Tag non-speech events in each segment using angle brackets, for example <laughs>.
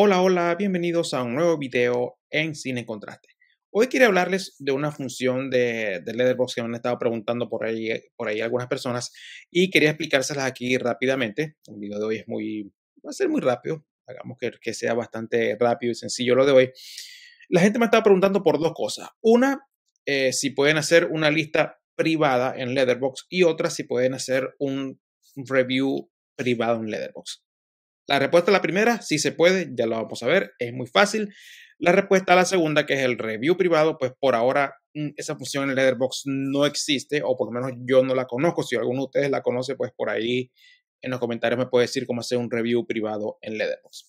Hola, hola, bienvenidos a un nuevo video en Cine Contraste. Hoy quería hablarles de una función de, de que me han estado preguntando por ahí, por ahí algunas personas y quería explicárselas aquí rápidamente. El video de hoy es muy, va a ser muy rápido, hagamos que, sea bastante rápido y sencillo lo de hoy. La gente me estaba preguntando por dos cosas. Una, eh, si pueden hacer una lista privada en Leatherbox y otra, si pueden hacer un review privado en Leatherbox. La respuesta a la primera, si se puede, ya lo vamos a ver, es muy fácil. La respuesta a la segunda, que es el review privado, pues por ahora mm, esa función en Letterboxd no existe, o por lo menos yo no la conozco. Si alguno de ustedes la conoce, pues por ahí en los comentarios me puede decir cómo hacer un review privado en Letterboxd.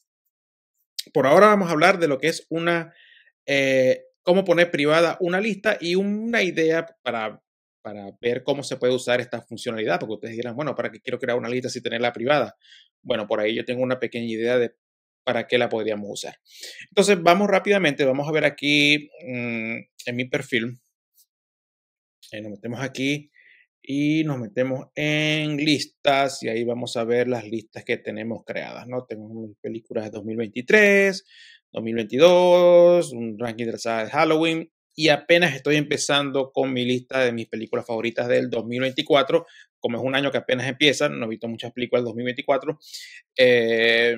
Por ahora vamos a hablar de lo que es una, eh, cómo poner privada una lista y una idea para, para ver cómo se puede usar esta funcionalidad, porque ustedes dirán, bueno, ¿para qué quiero crear una lista si tenerla privada? Bueno, por ahí yo tengo una pequeña idea de para qué la podríamos usar. Entonces, vamos rápidamente, vamos a ver aquí mm, en mi perfil. Eh, nos metemos aquí y nos metemos en listas y ahí vamos a ver las listas que tenemos creadas, ¿no? Tenemos películas de 2023, 2022, un ranking de de Halloween, y apenas estoy empezando con mi lista de mis películas favoritas del 2024. Como es un año que apenas empieza, no he visto muchas películas del 2024, eh,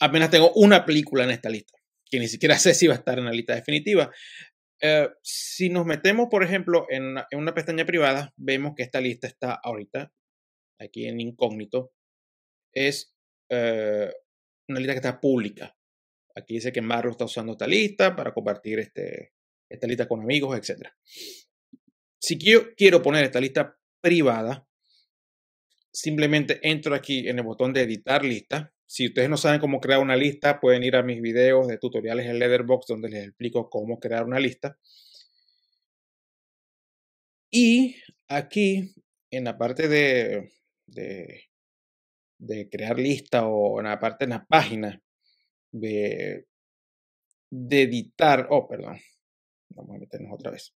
apenas tengo una película en esta lista, que ni siquiera <laughs> sé si va a estar en la lista definitiva. Eh, si nos metemos, por ejemplo, en una, pestaña privada, vemos que esta lista está ahorita, aquí en incógnito, es eh, una lista que está pública. Aquí dice que Marro está usando esta lista para compartir este, esta lista con amigos, etc. Si yo quiero poner esta lista privada, simplemente entro aquí en el botón de editar lista. Si ustedes no saben cómo crear una lista, pueden ir a mis videos de tutoriales en Leatherbox donde les explico cómo crear una lista. Y aquí, en la parte de, de, de crear lista o en la parte de la página de, de editar, oh, perdón, Vamos a meternos otra vez.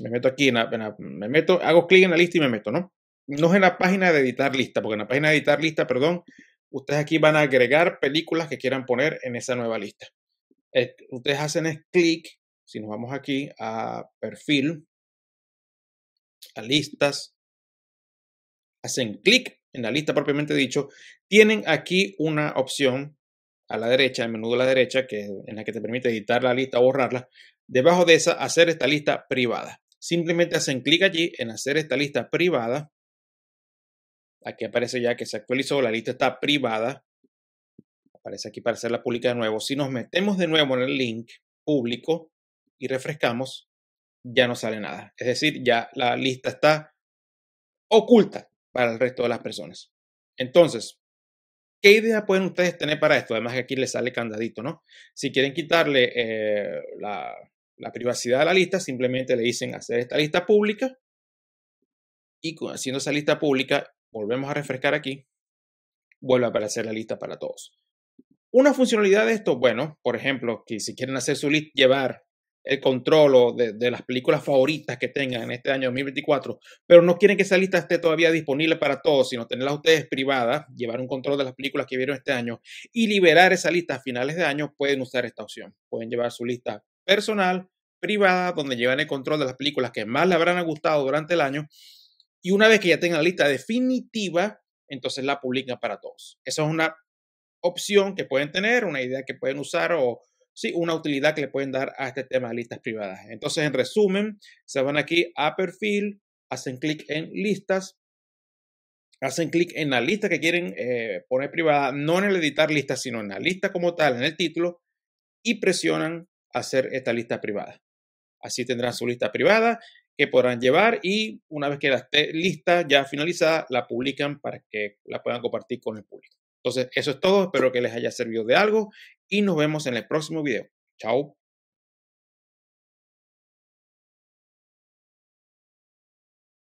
Me meto aquí, me meto, hago clic en la lista y me meto, ¿no? No es en la página de editar lista, porque en la página de editar lista, perdón, ustedes aquí van a agregar películas que quieran poner en esa nueva lista. ustedes hacen clic, si nos vamos aquí a perfil, a listas, hacen clic en la lista propiamente dicho, tienen aquí una opción a la derecha, el menú de la derecha, que en la que te permite editar la lista o borrarla. Debajo de esa, hacer esta lista privada. Simplemente hacen clic allí en hacer esta lista privada. Aquí aparece ya que se actualizó, la lista está privada. Aparece aquí para hacerla pública de nuevo. Si nos metemos de nuevo en el link público y refrescamos, ya no sale nada. Es decir, ya la lista está oculta para el resto de las personas. Entonces, ¿qué idea pueden ustedes tener para esto? Además que aquí le sale candadito, ¿no? Si quieren quitarle eh, la, la privacidad de la lista, simplemente le dicen hacer esta lista pública y haciendo esa lista pública, volvemos a refrescar aquí, vuelve a aparecer la lista para todos. Una funcionalidad de esto, bueno, por ejemplo, que si quieren hacer su list llevar el control de, las películas favoritas que tengan en este año 2024, pero no quieren que esa lista esté todavía disponible para todos, sino tenerla ustedes privada, llevar un control de las películas que vieron este año y liberar esa lista a finales de año, pueden usar esta opción. Pueden llevar su lista personal, privada, donde llevan el control de las películas que más le habrán gustado durante el año. Y una vez que ya tengan la lista definitiva, entonces la publican para todos. Esa es una opción que pueden tener, una idea que pueden usar o sí, una utilidad que le pueden dar a este tema de listas privadas. Entonces, en resumen, se van aquí a perfil, hacen clic en listas, hacen clic en la lista que quieren eh, poner privada, no en el editar lista, sino en la lista como tal, en el título, y presionan hacer esta lista privada. Así tendrán su lista privada que podrán llevar y una vez que la esté lista, ya finalizada, la publican para que la puedan compartir con el público. Entonces, eso es todo. Espero que les haya servido de algo y nos vemos en el próximo video. Chao.